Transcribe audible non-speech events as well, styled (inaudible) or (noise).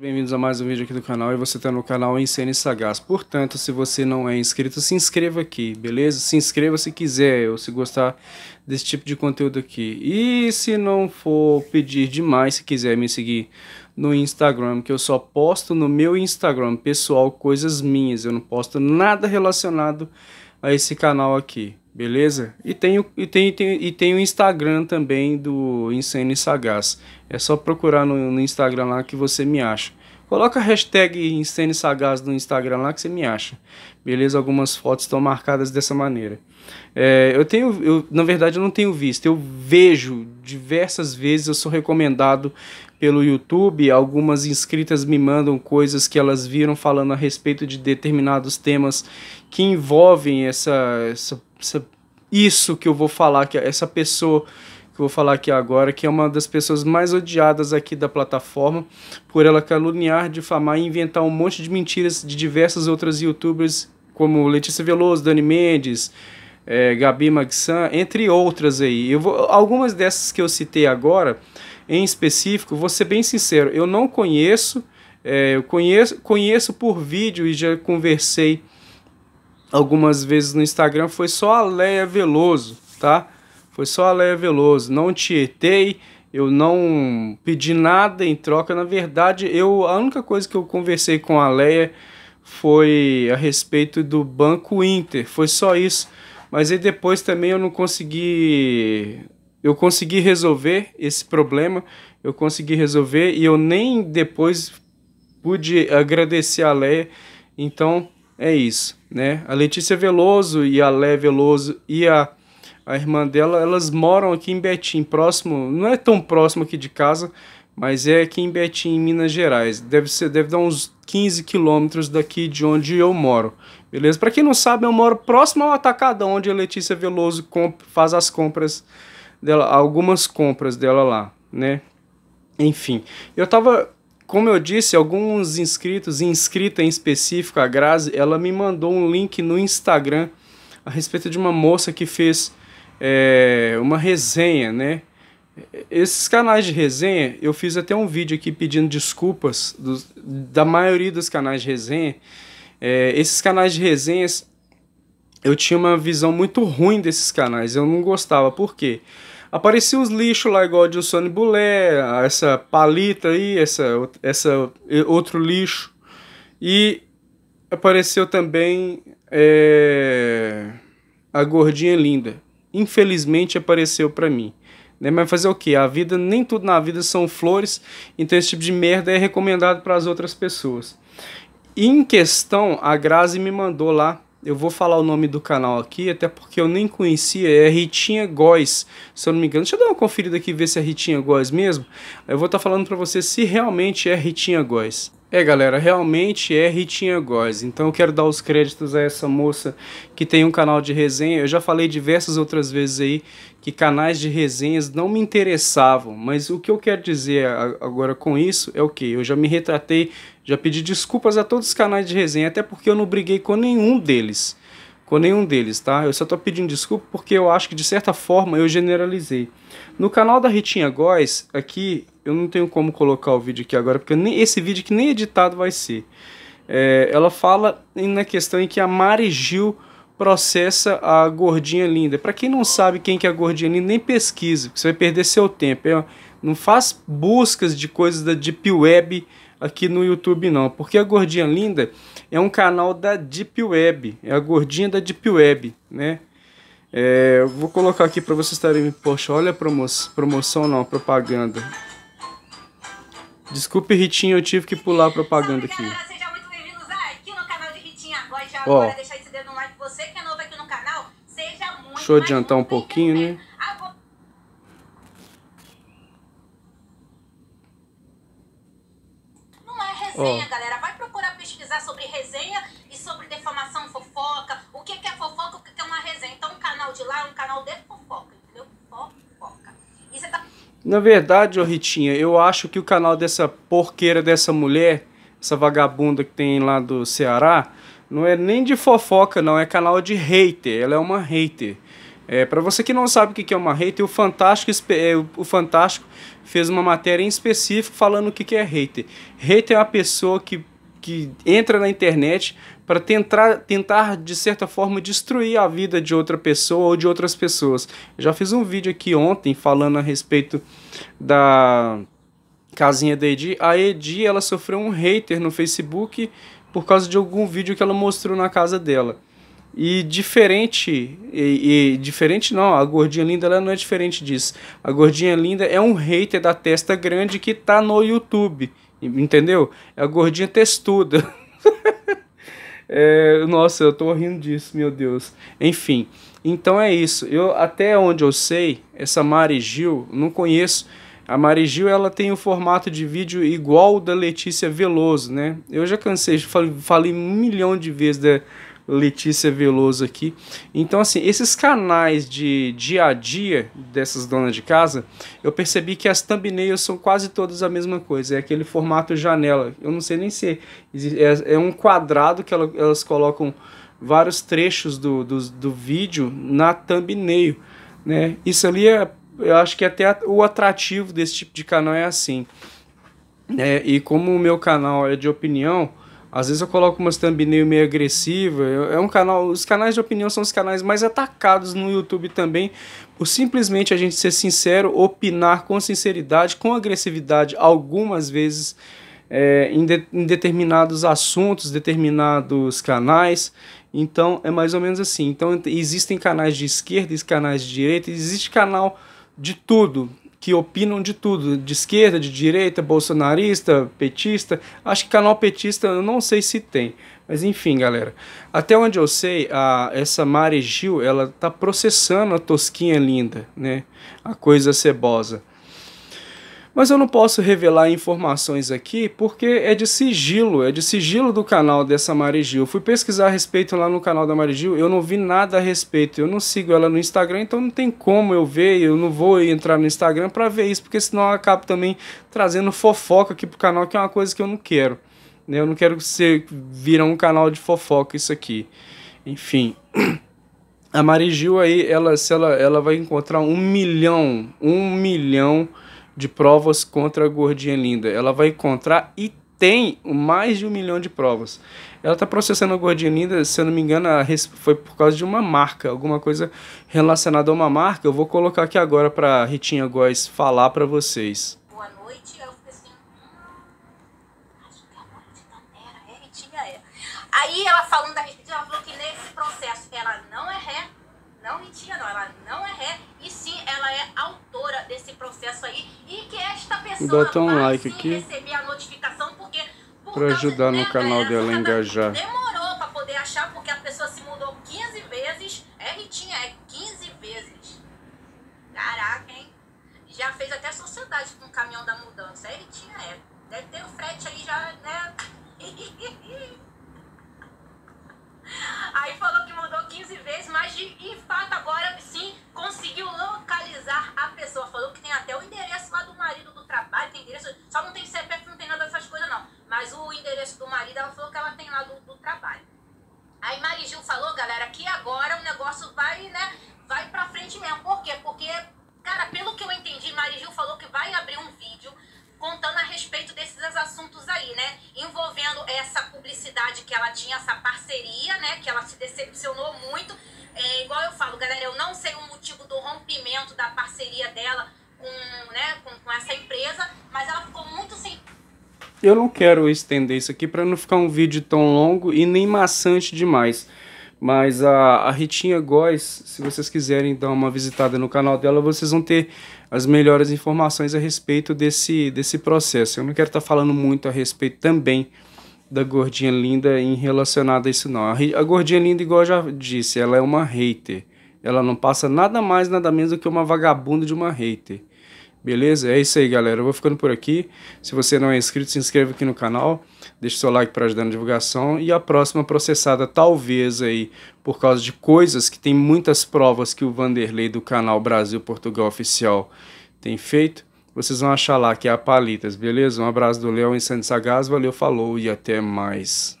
Bem-vindos a mais um vídeo aqui do canal e você está no canal Ensina Sagaz. Portanto, se você não é inscrito, se inscreva aqui, beleza? Se inscreva se quiser ou se gostar desse tipo de conteúdo aqui. E se não for pedir demais, se quiser me seguir no Instagram, que eu só posto no meu Instagram pessoal coisas minhas. Eu não posto nada relacionado a esse canal aqui. Beleza? E tem, e, tem, tem, e tem o Instagram também do Insane Sagaz. É só procurar no, no, Instagram lá que você me acha. Coloca a hashtag Insane Sagaz no Instagram lá que você me acha. Beleza? Algumas fotos estão marcadas dessa maneira. É, eu tenho, eu, na verdade, eu não tenho visto. Eu vejo diversas vezes, eu sou recomendado pelo YouTube. Algumas inscritas me mandam coisas que elas viram falando a respeito de determinados temas que envolvem essa, essa essa, isso que eu vou falar, que essa pessoa que eu vou falar aqui agora, que é uma das pessoas mais odiadas aqui da plataforma, por ela caluniar, difamar e inventar um monte de mentiras de diversas outras youtubers, como Letícia Veloso, Dani Mendes, é, Gabi Maxan, entre outras aí. Eu vou, algumas dessas que eu citei agora, em específico, vou ser bem sincero, eu não conheço, é, eu conheço, conheço por vídeo e já conversei algumas vezes no Instagram foi só a Leia Veloso, tá? Foi só a Leia Veloso. Não tietei, eu não pedi nada em troca. Na verdade, eu a única coisa que eu conversei com a Leia foi a respeito do Banco Inter. Foi só isso. Mas aí depois também eu não consegui. Eu consegui resolver esse problema. Eu consegui resolver e eu nem depois pude agradecer a Leia. Então é isso né? A Letícia Veloso e a Lé Veloso e a, a irmã dela, elas moram aqui em Betim, próximo, não é tão próximo aqui de casa, mas é aqui em Betim, em Minas Gerais. Deve ser, deve dar uns 15 quilômetros daqui de onde eu moro. Beleza? Para quem não sabe, eu moro próximo ao atacadão onde a Letícia Veloso faz as compras dela, algumas compras dela lá, né? Enfim, eu tava como eu disse, alguns inscritos e inscrita em específico, a Grazi, ela me mandou um link no Instagram a respeito de uma moça que fez é, uma resenha, né? Esses canais de resenha, eu fiz até um vídeo aqui pedindo desculpas dos, da maioria dos canais de resenha. É, esses canais de resenhas, eu tinha uma visão muito ruim desses canais, eu não gostava. Por quê? Porque apareciam os lixos lá, igual de o Sony Bulé, essa palita aí, essa, essa outro lixo. E apareceu também é, a gordinha linda. Infelizmente apareceu para mim. Né? Mas fazer o que? A vida, nem tudo na vida são flores, então esse tipo de merda é recomendado para as outras pessoas. Em questão, a Grazi me mandou lá eu vou falar o nome do canal aqui, até porque eu nem conhecia, é Ritinha Góes, se eu não me engano. Deixa eu dar uma conferida aqui ver se é Ritinha Góes mesmo. Eu vou estar tá falando para você se realmente é Ritinha Góes. É, galera, realmente é Ritinha Góes. Então eu quero dar os créditos a essa moça que tem um canal de resenha. Eu já falei diversas outras vezes aí que canais de resenhas não me interessavam, mas o que eu quero dizer agora com isso é o que eu já me retratei, já pedi desculpas a todos os canais de resenha, até porque eu não briguei com nenhum deles com nenhum deles, tá? Eu só tô pedindo desculpa porque eu acho que de certa forma eu generalizei. No canal da Ritinha Góes, aqui, eu não tenho como colocar o vídeo aqui agora, porque nem, esse vídeo que nem editado vai ser. É, ela fala na questão em que a Mari Gil processa a Gordinha Linda. Para quem não sabe quem que é a Gordinha Linda, nem pesquise, porque você vai perder seu tempo. É, não faz buscas de coisas da Deep Web aqui no YouTube não, porque a Gordinha Linda é um canal da Deep Web, é a gordinha da Deep Web, né? É, vou colocar aqui para vocês estarem, poxa, olha a promo promoção não, propaganda. Desculpe, Ritinha, eu tive que pular a propaganda aqui. Ó. Deixa eu adiantar um pouquinho, né? resenha, oh. galera. Vai procurar pesquisar sobre resenha e sobre defamação, fofoca. O que, que é fofoca, o que, que é uma resenha. Então, um canal de lá é um canal de fofoca, entendeu? Fofoca. E você tá... Na verdade, ô Ritinha, eu acho que o canal dessa porqueira dessa mulher, essa vagabunda que tem lá do Ceará, não é nem de fofoca, não. É canal de hater. Ela é uma hater. É, para você que não sabe o que é uma hater, o Fantástico, é, o Fantástico fez uma matéria em específico falando o que é hater. Hater é uma pessoa que, que entra na internet para tentar, tentar, de certa forma, destruir a vida de outra pessoa ou de outras pessoas. Eu já fiz um vídeo aqui ontem falando a respeito da casinha da Edi. A Edi ela sofreu um hater no Facebook por causa de algum vídeo que ela mostrou na casa dela. E diferente, e, e, diferente não, a gordinha linda ela não é diferente disso. A gordinha linda é um hater da testa grande que tá no YouTube, entendeu? É a gordinha textuda (laughs) é, nossa, eu tô rindo disso, meu Deus. Enfim, então é isso. Eu até onde eu sei, essa Mari Gil, não conheço. A Mari Gil, ela tem o um formato de vídeo igual da Letícia Veloso, né? Eu já cansei, falei, falei um milhão de vezes da Letícia Veloso aqui. Então, assim, esses canais de dia a dia dessas donas de casa, eu percebi que as thumbnails são quase todas a mesma coisa. É aquele formato janela. Eu não sei nem se é, é um quadrado que elas colocam vários trechos do, do, do vídeo na thumbnail. Né? Isso ali é, eu acho que até o atrativo desse tipo de canal é assim. É, e como o meu canal é de opinião, às vezes eu coloco umas thumbnail meio agressiva. É um canal, os canais de opinião são os canais mais atacados no YouTube também, por simplesmente a gente ser sincero, opinar com sinceridade, com agressividade, algumas vezes é, em, de, em determinados assuntos, determinados canais. Então é mais ou menos assim. Então existem canais de esquerda, existem canais de direita, existe canal de tudo que opinam de tudo, de esquerda, de direita, bolsonarista, petista. Acho que canal petista eu não sei se tem. Mas enfim, galera. Até onde eu sei, a, essa Mare Gil, ela tá processando a Tosquinha Linda, né? A coisa cebosa mas eu não posso revelar informações aqui porque é de sigilo, é de sigilo do canal dessa Marigil. Fui pesquisar a respeito lá no canal da Marigil, eu não vi nada a respeito, eu não sigo ela no Instagram, então não tem como eu ver, eu não vou entrar no Instagram para ver isso, porque senão eu acabo também trazendo fofoca aqui pro canal, que é uma coisa que eu não quero. Né? Eu não quero que você vira um canal de fofoca isso aqui. Enfim. (clears throat) A Marigil aí, ela, se ela, ela vai encontrar um milhão, um milhão de provas contra a gordinha linda. Ela vai encontrar e tem mais de um milhão de provas. Ela está processando a gordinha linda, se eu não me engano, foi por causa de uma marca, alguma coisa relacionada a uma marca. Eu vou colocar aqui agora para Ritinha Góes falar para vocês. Boa noite, eu fiquei assim, hum, acho que é a morte da terra, é Ritinha, é. Aí ela falando da Ritinha, ela falou que nesse processo ela não é reta, não, mentira, não. Ela não é ré, e sim, ela é autora desse processo aí. E que esta pessoa Bota um vai like aqui receber a notificação, porque... Por pra ajudar no canal dela tá engajar. Gil falou, galera, que agora o negócio vai, né, vai pra frente mesmo. Por quê? Porque, cara, pelo que eu entendi, Mari Gil falou que vai abrir um vídeo contando a respeito desses assuntos aí, né? Envolvendo essa publicidade que ela tinha, essa parceria, né? Que ela se decepcionou muito. É, igual eu falo, galera, eu não sei o motivo do rompimento da parceria dela com, né, com, com essa empresa, mas ela ficou muito sem. Eu não quero estender isso aqui para não ficar um vídeo tão longo e nem maçante demais. Mas a, a Ritinha Góes, se vocês quiserem dar uma visitada no canal dela, vocês vão ter as melhores informações a respeito desse, desse processo. Eu não quero estar tá falando muito a respeito também da gordinha linda em relacionada a isso não. A, a gordinha linda, igual eu já disse, ela é uma hater. Ela não passa nada mais, nada menos do que uma vagabunda de uma hater. Beleza? É isso aí, galera. Eu vou ficando por aqui. Se você não é inscrito, se inscreva aqui no canal. Deixe seu like para ajudar na divulgação. E a próxima processada, talvez aí, por causa de coisas que tem muitas provas que o Vanderlei do canal Brasil Portugal Oficial tem feito, vocês vão achar lá que é a Palitas, beleza? Um abraço do Leão e Santos Sagaz. Valeu, falou e até mais.